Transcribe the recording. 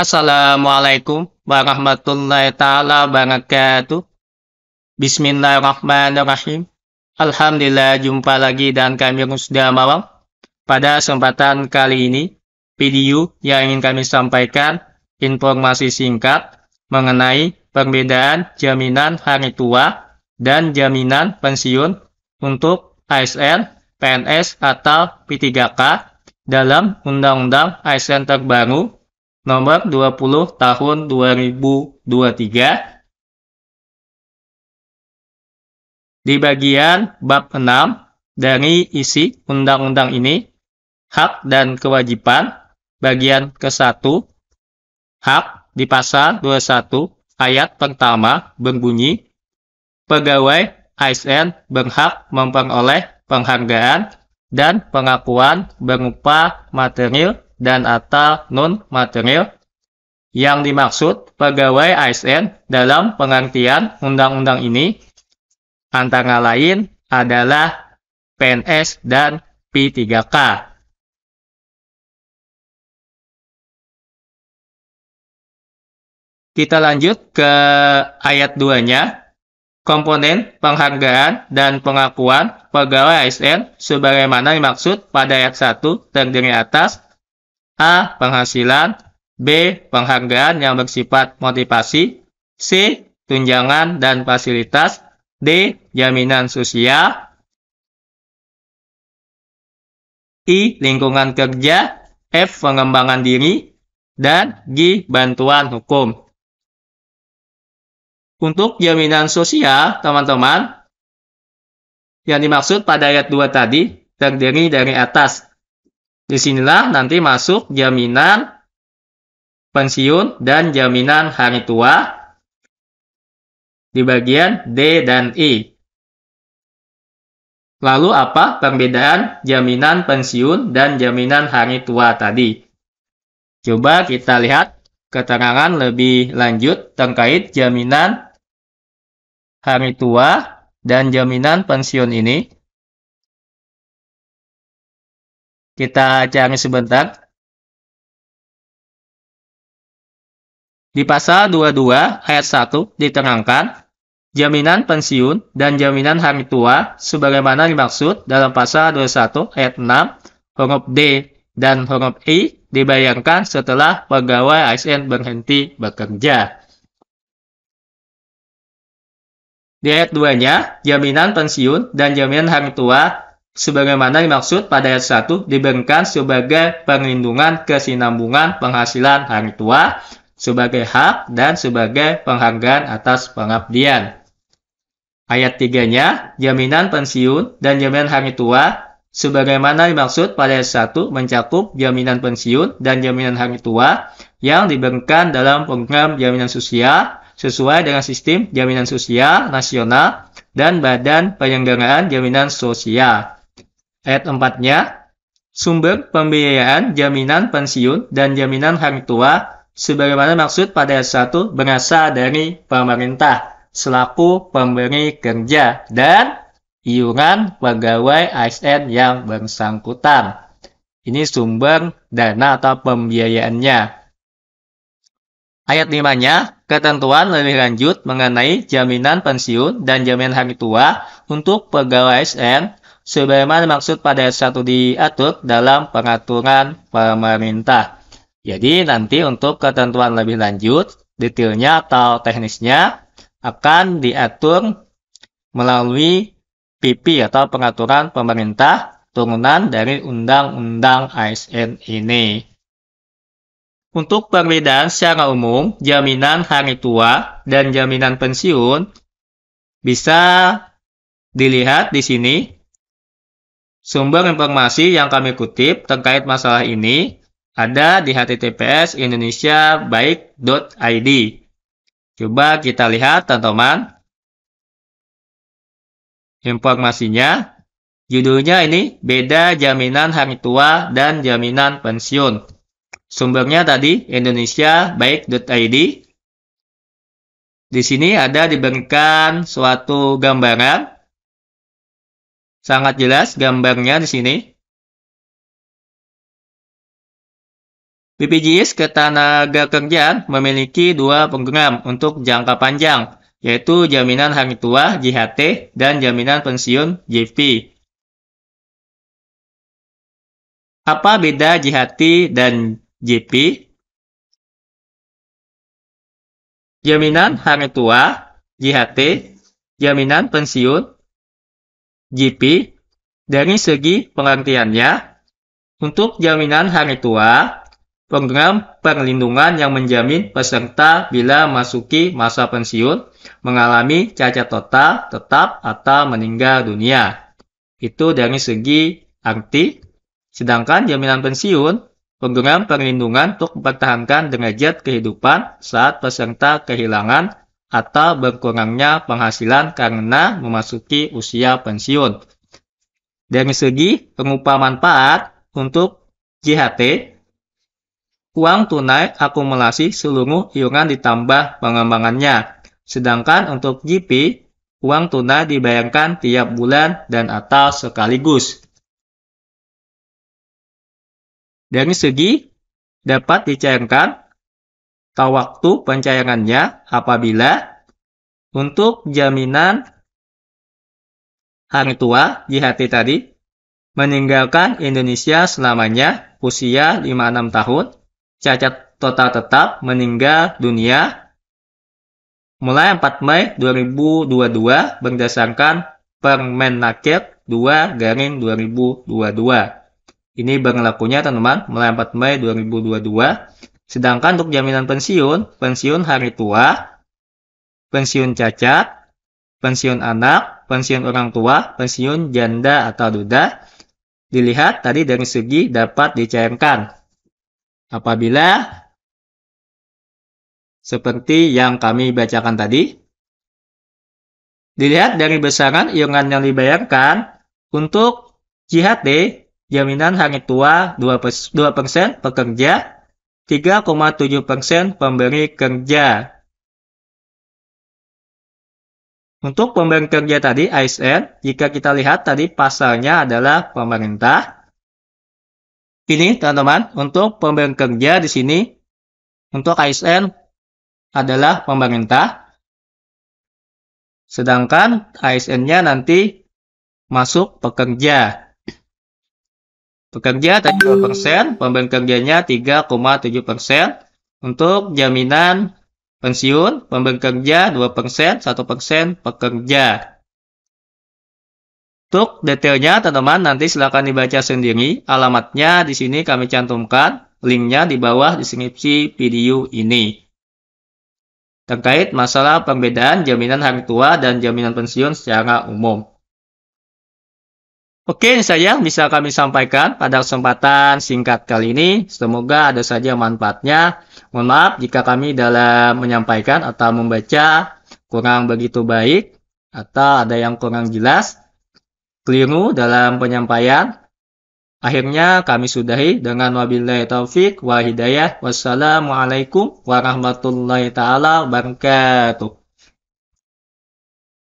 Assalamualaikum warahmatullahi taala wabarakatuh. Bismillahirrahmanirrahim. Alhamdulillah jumpa lagi dan kami sudah Mawang. Pada kesempatan kali ini, video yang ingin kami sampaikan informasi singkat mengenai perbedaan jaminan hari tua dan jaminan pensiun untuk ASN, PNS atau P3K dalam Undang-Undang ASN terbaru nomor 20 tahun 2023 di bagian bab 6 dari isi undang-undang ini, hak dan kewajiban, bagian ke-1, hak di pasal 21 ayat pertama berbunyi, pegawai ASN berhak memperoleh penghargaan dan pengakuan berupa material dan atau non material yang dimaksud pegawai ASN dalam pengertian undang-undang ini antara lain adalah PNS dan P3K. Kita lanjut ke ayat 2-nya. Komponen penghargaan dan pengakuan pegawai ASN sebagaimana dimaksud pada ayat 1 terdiri atas A. Penghasilan B. Penghargaan yang bersifat motivasi C. Tunjangan dan fasilitas D. Jaminan sosial I. Lingkungan kerja F. Pengembangan diri dan G. Bantuan hukum Untuk jaminan sosial, teman-teman, yang dimaksud pada ayat 2 tadi terdiri dari atas Disinilah nanti masuk jaminan pensiun dan jaminan hari tua di bagian D dan E. Lalu apa perbedaan jaminan pensiun dan jaminan hari tua tadi? Coba kita lihat keterangan lebih lanjut terkait jaminan hari tua dan jaminan pensiun ini. Kita cari sebentar. Di pasal 22 ayat 1 diterangkan, jaminan pensiun dan jaminan hari tua sebagaimana dimaksud dalam pasal 21 ayat 6 huruf D dan huruf I dibayangkan setelah pegawai ASN berhenti bekerja. Di ayat 2-nya, jaminan pensiun dan jaminan hari tua sebagaimana dimaksud pada ayat 1 diberikan sebagai perlindungan kesinambungan penghasilan hari tua, sebagai hak dan sebagai penghargaan atas pengabdian. Ayat 3-nya, jaminan pensiun dan jaminan hari tua, sebagaimana dimaksud pada ayat 1 mencakup jaminan pensiun dan jaminan hari tua yang diberikan dalam program jaminan sosial sesuai dengan sistem jaminan sosial nasional dan badan penyelenggaraan jaminan sosial. Ayat 4 sumber pembiayaan, jaminan pensiun, dan jaminan hari tua sebagaimana maksud pada ayat 1 berasal dari pemerintah selaku pemberi kerja dan iuran pegawai ASN yang bersangkutan. Ini sumber dana atau pembiayaannya. Ayat 5-nya, ketentuan lebih lanjut mengenai jaminan pensiun dan jaminan hari tua untuk pegawai ASN sebagaimana maksud pada satu diatur dalam pengaturan pemerintah. Jadi nanti untuk ketentuan lebih lanjut, detailnya atau teknisnya akan diatur melalui PP atau pengaturan pemerintah turunan dari Undang-Undang ASN ini. Untuk perbedaan secara umum, jaminan hari tua dan jaminan pensiun bisa dilihat di sini Sumber informasi yang kami kutip terkait masalah ini ada di https indonesiabaik.id. Coba kita lihat teman-teman. Informasinya, judulnya ini beda jaminan hari tua dan jaminan pensiun. Sumbernya tadi indonesiabaik.id. Di sini ada diberikan suatu gambaran Sangat jelas gambarnya di sini. BPJS Ketanaga Kerjaan memiliki dua program untuk jangka panjang, yaitu Jaminan Hari Tua JHT dan Jaminan Pensiun JP. Apa beda JHT dan JP? Jaminan Hari Tua JHT, Jaminan Pensiun GP dari segi pengertiannya, untuk jaminan hari tua, program perlindungan yang menjamin peserta bila masuki masa pensiun mengalami cacat total, tetap, atau meninggal dunia. Itu dari segi arti. Sedangkan jaminan pensiun, program perlindungan untuk mempertahankan derajat kehidupan saat peserta kehilangan atau berkurangnya penghasilan karena memasuki usia pensiun. Dari segi pengupahan manfaat untuk JHT, uang tunai akumulasi seluruh iuran ditambah pengembangannya. Sedangkan untuk GP, uang tunai dibayangkan tiap bulan dan atau sekaligus. Dari segi dapat dicairkan atau waktu pencairannya apabila untuk jaminan hari tua JHT tadi meninggalkan Indonesia selamanya usia 56 tahun, cacat total tetap meninggal dunia mulai 4 Mei 2022 berdasarkan Nakir 2 garing 2022. Ini berlakunya teman-teman mulai 4 Mei 2022 Sedangkan untuk jaminan pensiun, pensiun hari tua, pensiun cacat, pensiun anak, pensiun orang tua, pensiun janda atau duda, dilihat tadi dari segi dapat dicairkan. Apabila seperti yang kami bacakan tadi, dilihat dari besaran iuran yang dibayarkan untuk JHT, jaminan hari tua 2%, 2% pekerja 3,7 persen pemberi kerja. Untuk pemberi kerja tadi, ASN, jika kita lihat tadi pasalnya adalah pemerintah. Ini teman-teman, untuk pemberi kerja di sini, untuk ASN adalah pemerintah. Sedangkan ASN-nya nanti masuk pekerja. Pekerja 2 persen, pemberi kerjanya 3,7 persen. Untuk jaminan pensiun, pemberi kerja 2 persen, 1 persen pekerja. Untuk detailnya, teman-teman, nanti silakan dibaca sendiri. Alamatnya di sini kami cantumkan. Linknya di bawah deskripsi video ini terkait masalah pembedaan jaminan hari tua dan jaminan pensiun secara umum. Oke, ini saja bisa kami sampaikan pada kesempatan singkat kali ini. Semoga ada saja manfaatnya. Mohon maaf jika kami dalam menyampaikan atau membaca kurang begitu baik atau ada yang kurang jelas, keliru dalam penyampaian. Akhirnya kami sudahi dengan wabillahi taufik wa hidayah. Wassalamualaikum warahmatullahi taala wabarakatuh.